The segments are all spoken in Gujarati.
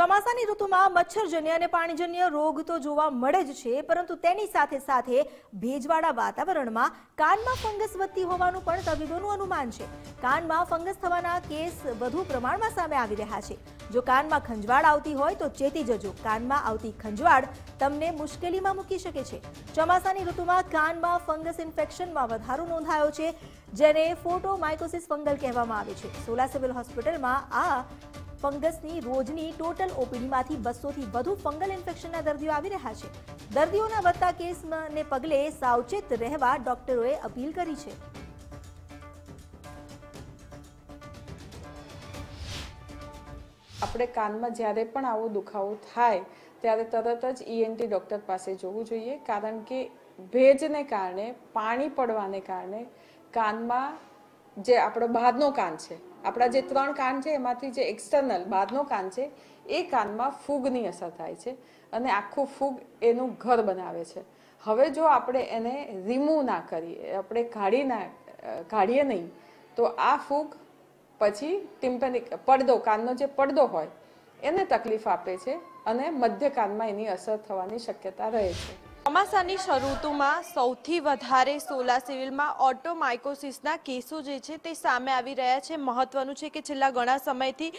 ચોમાસાની ઋતુમાં મચ્છરજન્ય અને પાણીજન્ય રોગ તો જોવા મળે જ છે પરંતુ તેની સાથે સાથે ભેજવાળા વાતાવરણમાં કાનમાં ફંગસ વધતી હોવાનું પણ તબીબોનું અનુમાન છે કાનમાં ફંગસ થવાના કેસ વધુ પ્રમાણમાં સામે આવી રહ્યા છે જો કાનમાં ખંજવાળ આવતી હોય તો ચેતી જજો કાનમાં આવતી ખંજવાળ તમને મુશ્કેલીમાં મૂકી શકે છે ચોમાસાની ઋતુમાં કાનમાં ફંગસ ઇન્ફેક્શનમાં વધારો નોંધાયો છે જેને ફોટોમાઇકોસિસ ફંગલ કહેવામાં આવે છે સોલા સિવિલ હોસ્પિટલમાં આ ફંગસની રોજની ટોટલ ઓપીડીમાંથી બસોથી વધુ ફંગલ ઇન્ફેક્શનના દર્દીઓ આવી રહ્યા છે દર્દીઓના વધતા કેસને પગલે સાવચેત રહેવા ડોક્ટરોએ અપીલ કરી છે આપણે કાનમાં જ્યારે પણ આવો દુખાવો થાય ત્યારે તરત જ ઈએનટી e ડૉક્ટર પાસે જવું જોઈએ કારણ કે ભેજને કારણે પાણી પડવાને કારણે કાનમાં જે આપણો બહારનો કાન છે આપણા જે ત્રણ કાન છે એમાંથી જે એક્સટર્નલ બહારનો કાન છે એ કાનમાં ફૂગની અસર થાય છે અને આખું ફૂગ એનું ઘર બનાવે છે હવે જો આપણે એને રિમૂવ ના કરીએ આપણે કાઢી ના કાઢીએ નહીં તો આ ફૂગ પછી ટિમ્પેનિક પડદો કાનનો જે પડદો હોય એને તકલીફ આપે છે અને મધ્ય કાનમાં એની અસર થવાની શક્યતા રહે છે ચોમાસાની શરૂતુમાં સૌથી વધારે સોલા સિવિલમાં ઓટોમાઇકોસિસના કેસો જે છે તે સામે આવી રહ્યા છે મહત્વનું છે કે છેલ્લા ઘણા સમયથી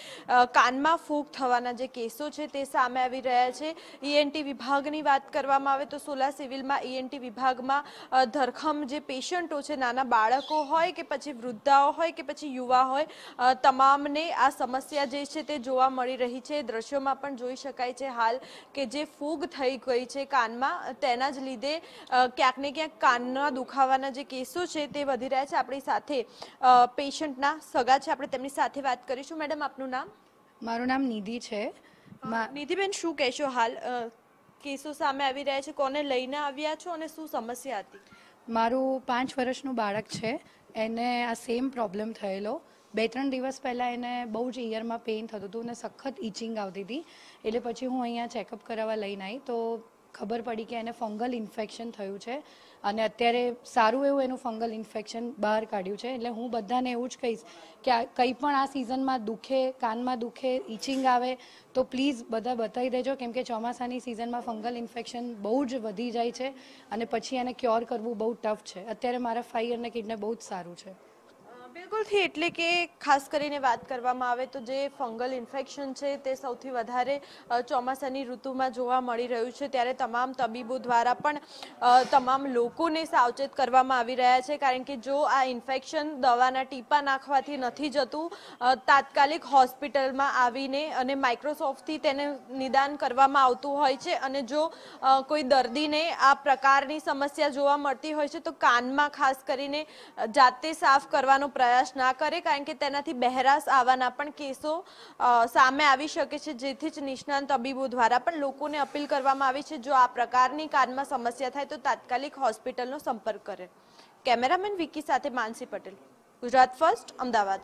કાનમાં ફૂગ થવાના જે કેસો છે તે સામે આવી રહ્યા છે ઈએનટી વિભાગની વાત કરવામાં આવે તો સોલા સિવિલમાં ઈએનટી વિભાગમાં ધરખમ જે પેશન્ટો છે નાના બાળકો હોય કે પછી વૃદ્ધાઓ હોય કે પછી યુવા હોય તમામને આ સમસ્યા જે છે તે જોવા મળી રહી છે દ્રશ્યોમાં પણ જોઈ શકાય છે હાલ કે જે ફૂગ થઈ ગઈ છે કાનમાં તેના એના જ લીધે ક્યાંક ને ક્યાંક કાનના દુખાવાના જે કેસો છે તે વધી રહ્યા છે આપણી સાથે પેશન્ટના સગા છે આપણે તેમની સાથે વાત કરીશું મેડમ આપનું નામ મારું નામ નિધિ છે નિધિબેન શું કહેશો હાલ કેસો સામે આવી રહ્યા છે કોને લઈને આવ્યા છો અને શું સમસ્યા હતી મારું પાંચ વર્ષનું બાળક છે એને આ સેમ પ્રોબ્લેમ થયેલો બે ત્રણ દિવસ પહેલાં એને બહુ જ ઇયરમાં પેઇન થતું હતું અને સખત ઇચિંગ આવતી હતી એટલે પછી હું અહીંયા ચેકઅપ કરાવવા લઈને આવી તો ખબર પડી કે એને ફંગલ ઇન્ફેક્શન થયું છે અને અત્યારે સારું એવું એનું ફંગલ ઇન્ફેક્શન બહાર કાઢ્યું છે એટલે હું બધાને એવું જ કહીશ કે કંઈ પણ આ સિઝનમાં દુખે કાનમાં દુખે ઇચિંગ આવે તો પ્લીઝ બધા બતાવી દેજો કેમ કે ચોમાસાની સિઝનમાં ફંગલ ઇન્ફેક્શન બહુ જ વધી જાય છે અને પછી એને ક્યોર કરવું બહુ ટફ છે અત્યારે મારા ફાઈ અને કિડને બહુ જ સારું છે બિલકુલથી એટલે કે ખાસ કરીને વાત કરવામાં આવે તો જે ફંગલ ઇન્ફેક્શન છે તે સૌથી વધારે ચોમાસાની ઋતુમાં જોવા મળી રહ્યું છે ત્યારે તમામ તબીબો દ્વારા પણ તમામ લોકોને સાવચેત કરવામાં આવી રહ્યા છે કારણ કે જો આ ઇન્ફેક્શન દવાના ટીપા નાખવાથી નથી જતું તાત્કાલિક હોસ્પિટલમાં આવીને અને માઇક્રોસોફ્ટથી તેને નિદાન કરવામાં આવતું હોય છે અને જો કોઈ દર્દીને આ પ્રકારની સમસ્યા જોવા મળતી હોય છે તો કાનમાં ખાસ કરીને જાતે સાફ કરવાનો પ્રયાસ બરદાસ્ત ના કરે કારણ કે તેનાથી બહેરાશ આવવાના પણ કેસો સામે આવી શકે છે જેથી જ નિષ્ણાંત તબીબો દ્વારા પણ લોકોને અપીલ કરવામાં આવી છે જો આ પ્રકારની કાનમાં સમસ્યા થાય તો તાત્કાલિક હોસ્પિટલનો સંપર્ક કરે કેમેરામેન વિકી સાથે માનસી પટેલ ગુજરાત ફર્સ્ટ અમદાવાદ